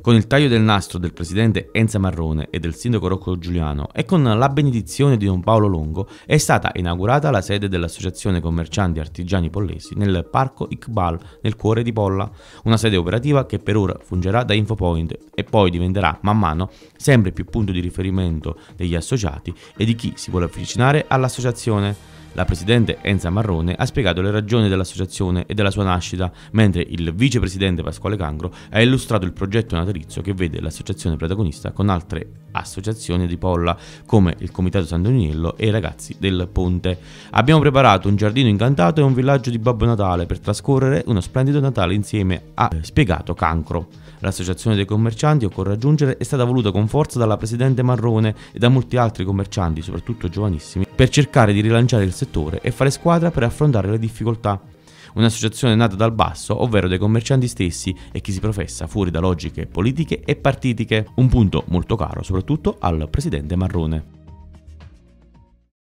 Con il taglio del nastro del presidente Enza Marrone e del sindaco Rocco Giuliano e con la benedizione di Don Paolo Longo è stata inaugurata la sede dell'Associazione Commercianti Artigiani Pollesi nel Parco Iqbal nel cuore di Polla, una sede operativa che per ora fungerà da infopoint e poi diventerà man mano sempre più punto di riferimento degli associati e di chi si vuole avvicinare all'associazione. La presidente Enza Marrone ha spiegato le ragioni dell'associazione e della sua nascita, mentre il vicepresidente Pasquale Cangro ha illustrato il progetto natalizio che vede l'associazione protagonista con altre associazioni di Polla come il Comitato San Doniello e i ragazzi del Ponte. Abbiamo preparato un giardino incantato e un villaggio di Babbo Natale per trascorrere uno splendido Natale insieme, ha spiegato Cancro. L'associazione dei commercianti, occorre aggiungere, è stata voluta con forza dalla Presidente Marrone e da molti altri commercianti, soprattutto giovanissimi, per cercare di rilanciare il settore e fare squadra per affrontare le difficoltà un'associazione nata dal basso, ovvero dai commercianti stessi e chi si professa fuori da logiche politiche e partitiche, un punto molto caro soprattutto al presidente Marrone.